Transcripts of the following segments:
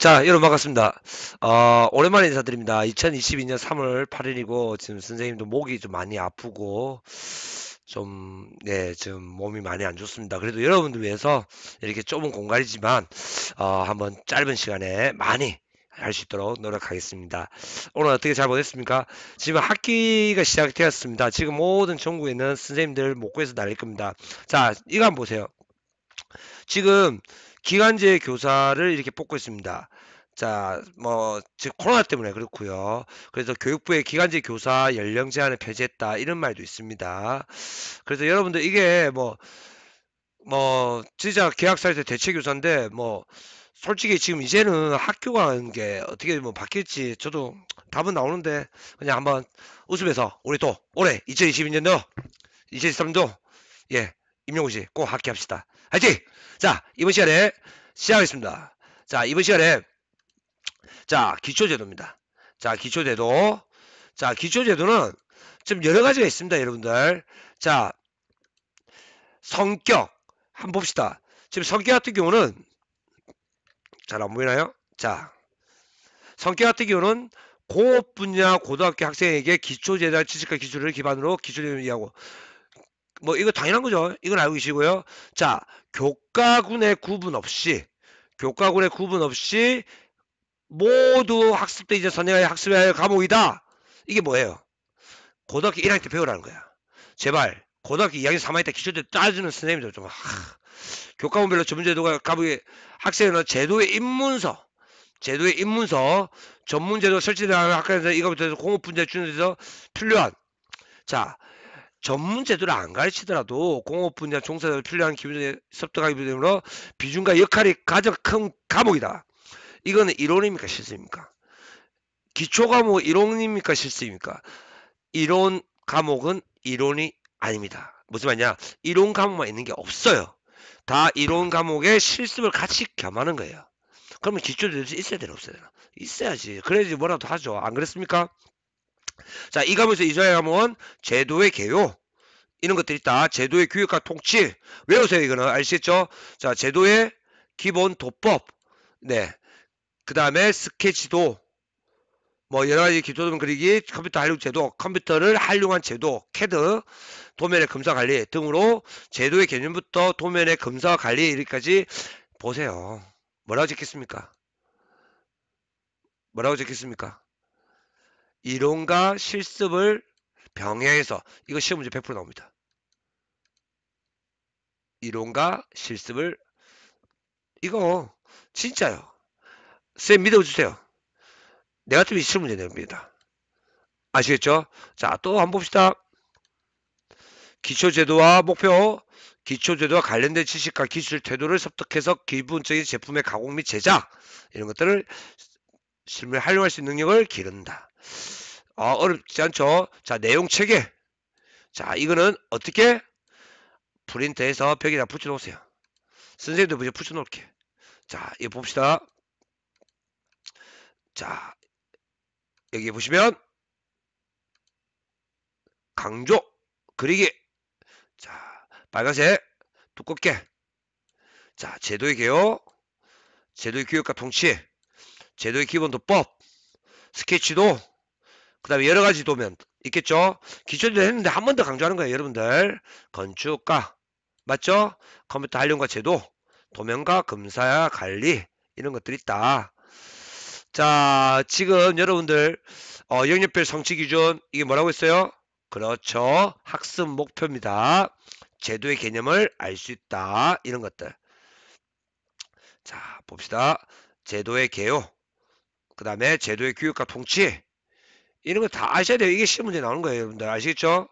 자, 여러분 반갑습니다. 어, 오랜만에 인사드립니다. 2022년 3월 8일이고 지금 선생님도 목이 좀 많이 아프고 좀 네, 지금 몸이 많이 안 좋습니다. 그래도 여러분들 위해서 이렇게 좁은 공간이지만 어, 한번 짧은 시간에 많이 할 수 있도록 노력하겠습니다. 오늘 어떻게 잘 보냈습니까? 지금 학기가 시작되었습니다. 지금 모든 전국에는 선생님들 목구에서 날릴 겁니다. 자, 이거 한번 보세요. 지금 기간제 교사를 이렇게 뽑고 있습니다. 자, 뭐, 즉, 코로나 때문에 그렇고요 그래서 교육부의 기간제 교사 연령 제한을 폐지했다. 이런 말도 있습니다. 그래서 여러분들 이게 뭐, 뭐, 진짜 계약 사이트 대체 교사인데, 뭐, 솔직히 지금 이제는 학교가 하는 게 어떻게 뭐 바뀔지 저도 답은 나오는데 그냥 한번 웃으면서 우리 또 올해 2022년도 2023도 예 임용고시 꼭 합격합시다 화이팅! 자, 이번 시간에 시작하겠습니다. 자, 이번 시간에 자, 기초제도입니다. 자, 기초제도. 자, 기초제도는 좀 여러 가지가 있습니다, 여러분들. 자, 성격. 한번 봅시다. 지금 성격 같은 경우는 잘 안 보이나요? 자, 성격 같은 경우는 고업 분야 고등학교 학생에게 기초재단 지식과 기술을 기반으로 기초재단을 이해하고 뭐 이거 당연한 거죠. 이건 알고 계시고요. 자, 교과군의 구분 없이 교과군의 구분 없이 모두 학습 때 이제 선행하여 학습하여 과목이다. 이게 뭐예요? 고등학교 1학년 때 배우라는 거야. 제발 고등학교 2학년 3학년 때 기초 대따지는 선생님들 좀 하, 교과문별로 전문제도가 과목의 학생은 제도의 입문서 제도의 입문서 전문제도 설치되는 학교에서 이거부터 공업 분야 주는 데서 필요한 자 전문 제도를 안 가르치더라도 공업 분야 종사자를 필요한 기준에 섭득하기 때문에 비중과 역할이 가장 큰 과목이다. 이거는 이론입니까 실수입니까? 기초 과목 이론입니까 실수입니까? 이론 과목은 이론이 아닙니다. 무슨 말이냐? 이론 과목만 있는 게 없어요. 다 이론 과목에 실습을 같이 겸하는 거예요. 그러면 기초도 있어야 되나 없어야 되나? 있어야지. 그래야지 뭐라도 하죠. 안 그랬습니까? 자, 이 과목에서 이자의 과목은 제도의 개요, 이런 것들이 있다 제도의 규율과 통치 외우세요 이거는 아시겠죠? 자 제도의 기본 도법 네그 다음에 스케치도 뭐 여러가지 기초도면 그리기 컴퓨터 활용 제도 컴퓨터를 활용한 제도 캐드 도면의 검사 관리 등으로 제도의 개념부터 도면의 검사 관리 여기까지 보세요 뭐라고 적겠습니까 뭐라고 적겠습니까 이론과 실습을 병행해서 이거 시험 문제 100% 나옵니다. 이론과 실습을 이거 진짜요. 쌤 믿어주세요. 내가으면 시험 문제 냅니다. 아시겠죠? 자, 또 한 번 봅시다. 기초제도와 목표, 기초제도와 관련된 지식과 기술 태도를 습득해서 기본적인 제품의 가공 및 제작 이런 것들을 실무에 활용할 수 있는 능력을 기른다. 아, 어렵지 않죠? 자, 내용 체계. 자, 이거는 어떻게? 프린트해서 벽에다 붙여놓으세요. 선생님도 먼저 붙여놓을게. 자, 이거 봅시다. 자, 여기 보시면 강조 그리기 자 빨간색 두껍게 자 제도의 개요 제도의 교육과 통치 제도의 기본 도법 스케치도 그 다음에 여러 가지 도면 있겠죠? 기초를 했는데 한 번 더 강조하는 거예요, 여러분들. 건축가, 맞죠? 컴퓨터 활용과 제도, 도면과 검사 와 관리, 이런 것들이 있다. 자, 지금 여러분들, 어, 영역별 성취 기준, 이게 뭐라고 했어요? 그렇죠. 학습 목표입니다. 제도의 개념을 알 수 있다. 이런 것들. 자, 봅시다. 제도의 개요. 그 다음에 제도의 교육과 통치. 이런 거 다 아셔야 돼요. 이게 시험 문제 나오는 거예요, 여러분들. 아시겠죠?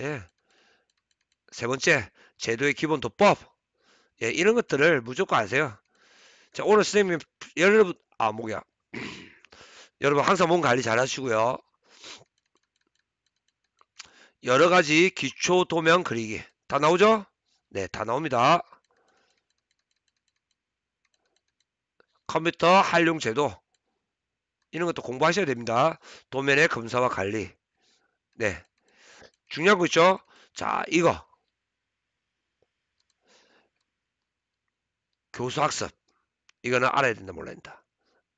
예. 세 번째, 제도의 기본 도법. 예, 이런 것들을 무조건 아세요. 자, 오늘 선생님이 여러분, 아, 목이야. 여러분, 항상 몸 관리 잘 하시고요. 여러 가지 기초 도면 그리기. 다 나오죠? 네, 다 나옵니다. 컴퓨터 활용 제도. 이런 것도 공부하셔야 됩니다. 도면의 검사와 관리. 네. 중요한 거 있죠? 자, 이거. 교수 학습. 이거는 알아야 된다, 몰라야 된다.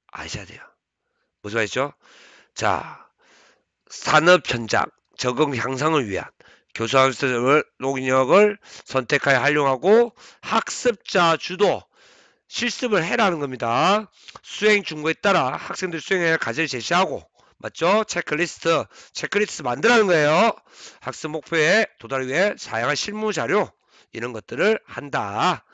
아셔야 돼요. 무슨 말이죠? 자, 산업 현장 적응 향상을 위한 교수 학습을, 녹인역을 선택하여 활용하고 학습자 주도 실습을 해라는 겁니다. 수행 중고에 따라 학생들 수행해야 과제를 제시하고 맞죠? 체크리스트, 체크리스트 만들라는 거예요. 학습 목표에 도달 위해 다양한 실무 자료 이런 것들을 한다.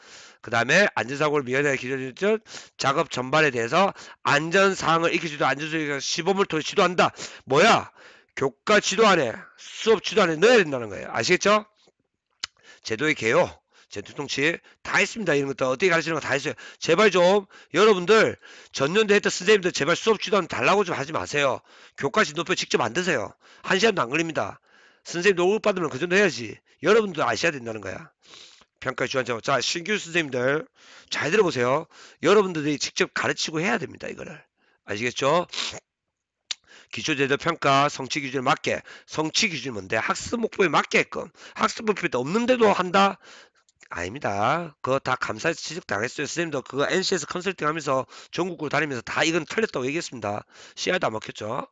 그 다음에 안전사고를 미연하 기준으로 작업 전반에 대해서 안전사항을 익히지도 안전수익을 시범을 통해 지도한다. 뭐야? 교과 지도 안에 수업 지도 안에 넣어야 된다는 거예요. 아시겠죠? 제도의 개요. 전투통치 다 했습니다. 이런 것도 어떻게 가르치는 거 다 했어요. 제발 좀 여러분들 전년도 했던 선생님들 제발 수업 지도하 달라고 좀 하지 마세요. 교과지 높표 직접 만드세요. 한 시간도 안 걸립니다. 선생님도 월급 받으면 그 정도 해야지. 여러분도 아셔야 된다는 거야. 평가 주안자 자 신규 선생님들 잘 들어보세요. 여러분들이 직접 가르치고 해야 됩니다. 이거를 아시겠죠? 기초제도 평가 성취 기준에 맞게 성취 기준 뭔데 학습 목표에 맞게끔 학습 목표도 없는데도 한다 아닙니다. 그거 다감사 지적 당했어요 선생님도 그거 NCS 컨설팅 하면서 전국으로 다니면서 다 이건 틀렸다고 얘기했습니다. CR도 안 먹혔죠.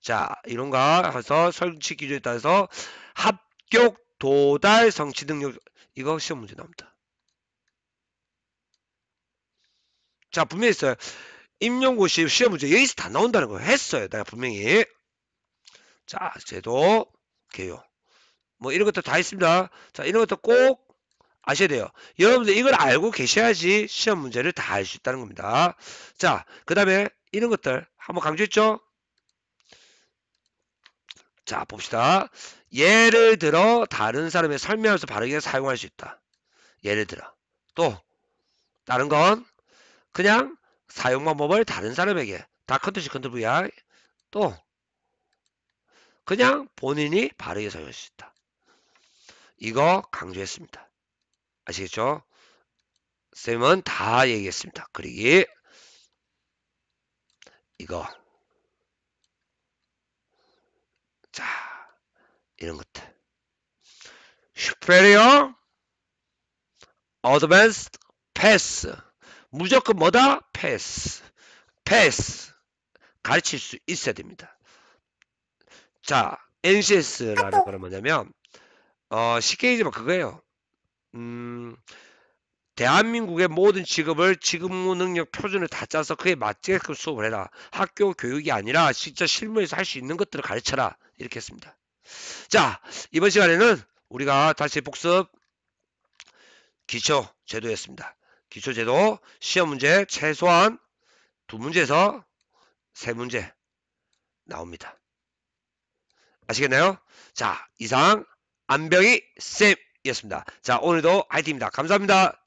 자, 이런가 해서 설치 기준에 따라서 합격 도달 성취 능력 이거 시험 문제 나옵니다. 자, 분명히 있어요. 임용고시 시험 문제 여기서 다 나온다는 거 했어요. 내가 분명히. 자, 제도 개요. 뭐 이런 것도 다 있습니다. 자, 이런 것도 꼭 아셔야 돼요. 여러분들 이걸 알고 계셔야지 시험 문제를 다 할 수 있다는 겁니다. 자, 그 다음에 이런 것들 한번 강조했죠? 자, 봅시다. 예를 들어 다른 사람의 설명에서 바르게 사용할 수 있다. 예를 들어. 또 다른 건 그냥 사용 방법을 다른 사람에게 다 컨트롤 컨트롤 VR 또 그냥 본인이 바르게 사용할 수 있다. 이거 강조했습니다. 아시겠죠? 쌤은 다 얘기했습니다. 그리기 이거 자 이런 것들 슈퍼 p e 어 i o r a d v 무조건 뭐다? 패스 패스 가르칠 수 있어야 됩니다. 자 NCS라는 거는 뭐냐면 어, 쉽게 얘기하면 그거예요. 음, 대한민국의 모든 직업을 직무 능력 표준을 다 짜서 그에 맞게끔 그 수업을 해라. 학교 교육이 아니라 진짜 실무에서 할 수 있는 것들을 가르쳐라. 이렇게 했습니다. 자, 이번 시간에는 우리가 다시 복습 기초 제도였습니다. 기초 제도 시험 문제 최소한 두 문제에서 세 문제 나옵니다. 아시겠나요? 자, 이상 안병희 쌤 이었습니다. 자, 오늘도 화이팅입니다. 감사합니다.